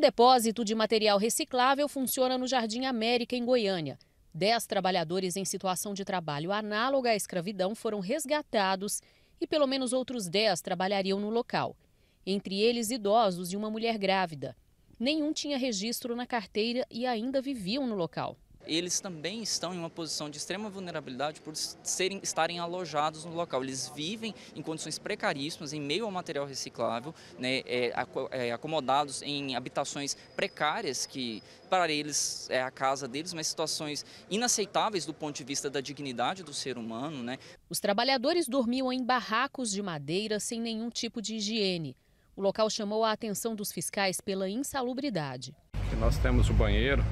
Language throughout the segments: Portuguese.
Um depósito de material reciclável funciona no Jardim América, em Goiânia. Dez trabalhadores em situação de trabalho análoga à escravidão foram resgatados e pelo menos outros dez trabalhariam no local. Entre eles, idosos e uma mulher grávida. Nenhum tinha registro na carteira e ainda viviam no local. Eles também estão em uma posição de extrema vulnerabilidade por serem, estarem alojados no local. Eles vivem em condições precaríssimas, em meio ao material reciclável, né, é, é, acomodados em habitações precárias, que para eles é a casa deles, mas situações inaceitáveis do ponto de vista da dignidade do ser humano. Né. Os trabalhadores dormiam em barracos de madeira sem nenhum tipo de higiene. O local chamou a atenção dos fiscais pela insalubridade. Nós temos o banheiro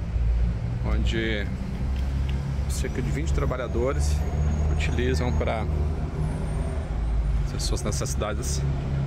onde cerca de 20 trabalhadores utilizam para suas necessidades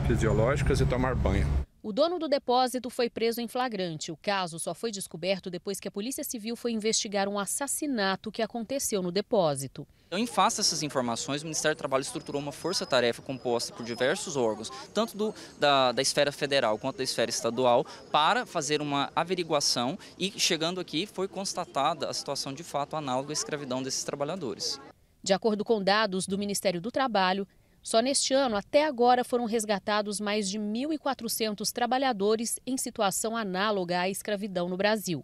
fisiológicas e tomar banho. O dono do depósito foi preso em flagrante. O caso só foi descoberto depois que a Polícia Civil foi investigar um assassinato que aconteceu no depósito. Então, em face dessas informações, o Ministério do Trabalho estruturou uma força-tarefa composta por diversos órgãos, tanto do, da, da esfera federal quanto da esfera estadual, para fazer uma averiguação e, chegando aqui, foi constatada a situação de fato análoga à escravidão desses trabalhadores. De acordo com dados do Ministério do Trabalho, só neste ano, até agora, foram resgatados mais de 1.400 trabalhadores em situação análoga à escravidão no Brasil.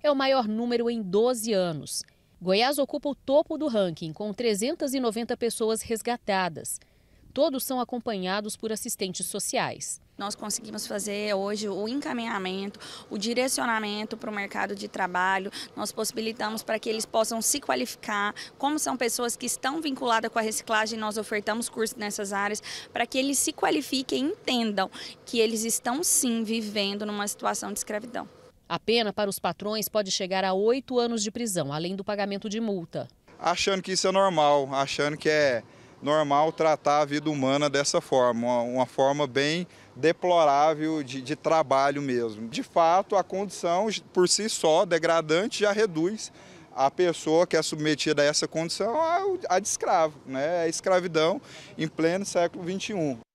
É o maior número em 12 anos. Goiás ocupa o topo do ranking, com 390 pessoas resgatadas. Todos são acompanhados por assistentes sociais. Nós conseguimos fazer hoje o encaminhamento, o direcionamento para o mercado de trabalho. Nós possibilitamos para que eles possam se qualificar. Como são pessoas que estão vinculadas com a reciclagem, nós ofertamos cursos nessas áreas para que eles se qualifiquem e entendam que eles estão sim vivendo numa situação de escravidão. A pena para os patrões pode chegar a oito anos de prisão, além do pagamento de multa. Achando que isso é normal, achando que é normal tratar a vida humana dessa forma, uma, uma forma bem deplorável de, de, trabalho mesmo. De fato, a condição por si só, degradante, já reduz a pessoa que é submetida a essa condição a, a de escravo, né? a escravidão em pleno século XXI.